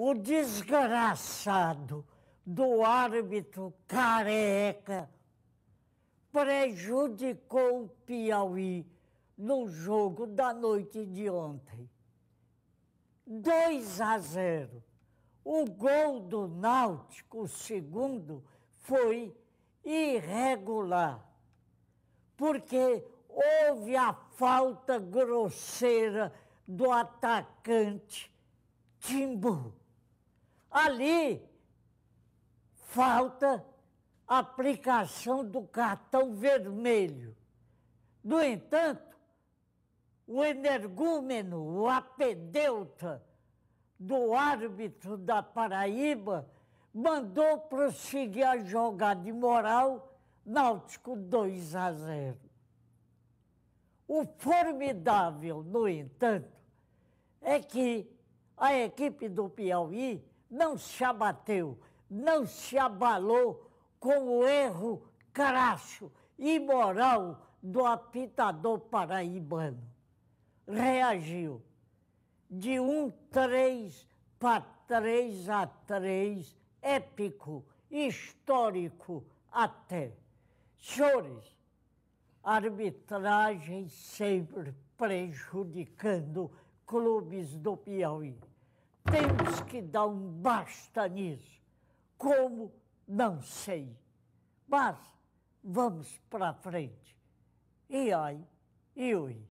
o desgraçado do árbitro careca prejudicou o Piauí no jogo da noite de ontem. 2 a 0. O gol do Náutico, o segundo, foi irregular, porque houve a falta grosseira do atacante Timbu. Ali falta aplicação do cartão vermelho. No entanto, o energúmeno, o apedeuta do árbitro da Paraíba, mandou prosseguir a jogada de moral, Náutico 2 a 0. O formidável, no entanto, é que a equipe do Piauí não se abateu, não se abalou com o erro crasso, imoral do apitador paraibano. Reagiu de um 3 para 3 a 3, épico, histórico até. Senhores, arbitragem sempre prejudicando clubes do Piauí. Temos que dar um basta nisso. Como? Não sei. Mas vamos para frente. E ai, e ui.